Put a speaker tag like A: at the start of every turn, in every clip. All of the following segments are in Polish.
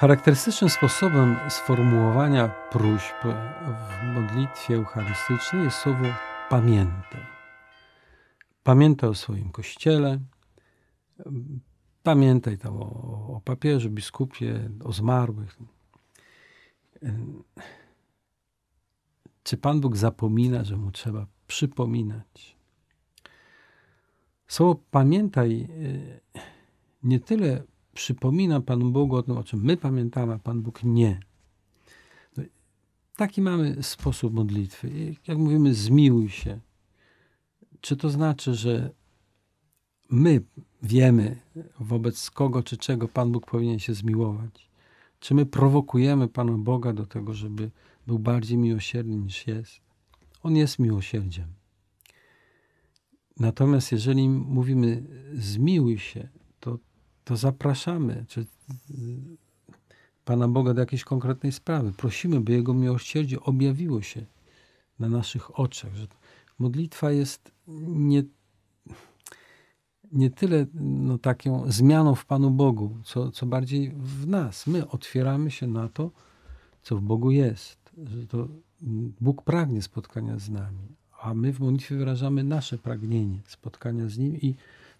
A: Charakterystycznym sposobem sformułowania próśb w modlitwie eucharystycznej jest słowo pamiętaj. Pamiętaj o swoim kościele, pamiętaj tam o, o papieżu, biskupie, o zmarłych. Czy Pan Bóg zapomina, że mu trzeba przypominać? Słowo pamiętaj y, nie tyle przypomina Panu Bogu o tym, o czym my pamiętamy, a Pan Bóg nie. No taki mamy sposób modlitwy. Jak mówimy, zmiłuj się. Czy to znaczy, że my wiemy, wobec kogo czy czego Pan Bóg powinien się zmiłować? Czy my prowokujemy Pana Boga do tego, żeby był bardziej miłosierny niż jest? On jest miłosierdziem. Natomiast jeżeli mówimy zmiłuj się, to to zapraszamy czy y, Pana Boga do jakiejś konkretnej sprawy. Prosimy, by Jego miłosierdzie objawiło się na naszych oczach. Że modlitwa jest nie, nie tyle no, taką zmianą w Panu Bogu, co, co bardziej w nas. My otwieramy się na to, co w Bogu jest. Że to Bóg pragnie spotkania z nami, a my w modlitwie wyrażamy nasze pragnienie spotkania z Nim i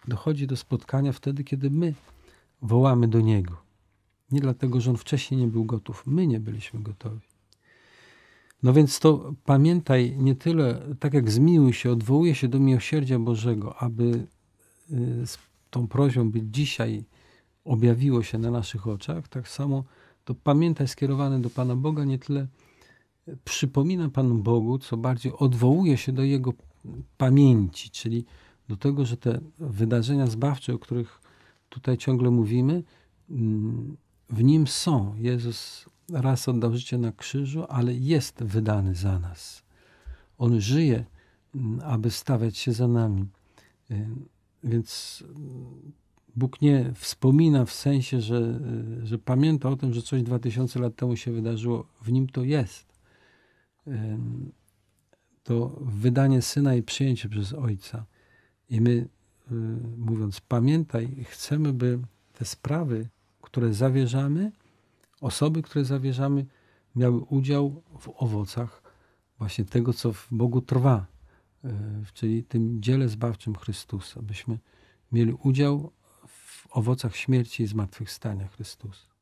A: dochodzi do spotkania wtedy, kiedy my wołamy do Niego. Nie dlatego, że On wcześniej nie był gotów, my nie byliśmy gotowi. No więc to pamiętaj nie tyle, tak jak zmiłuj się, odwołuje się do miłosierdzia Bożego, aby y, z tą prośbą, by dzisiaj objawiło się na naszych oczach, tak samo to pamiętaj skierowane do Pana Boga nie tyle przypomina Panu Bogu, co bardziej odwołuje się do Jego pamięci, czyli do tego, że te wydarzenia zbawcze, o których tutaj ciągle mówimy, w nim są. Jezus raz oddał życie na krzyżu, ale jest wydany za nas. On żyje, aby stawiać się za nami. Y, więc Bóg nie wspomina w sensie, że, y, że pamięta o tym, że coś 2000 lat temu się wydarzyło. W nim to jest. Y, to wydanie syna i przyjęcie przez ojca. I my Y, mówiąc: Pamiętaj, chcemy, by te sprawy, które zawierzamy, osoby, które zawierzamy, miały udział w owocach właśnie tego, co w Bogu trwa, y, czyli tym dziele zbawczym Chrystusa, byśmy mieli udział w owocach śmierci i zmartwychwstania Chrystusa.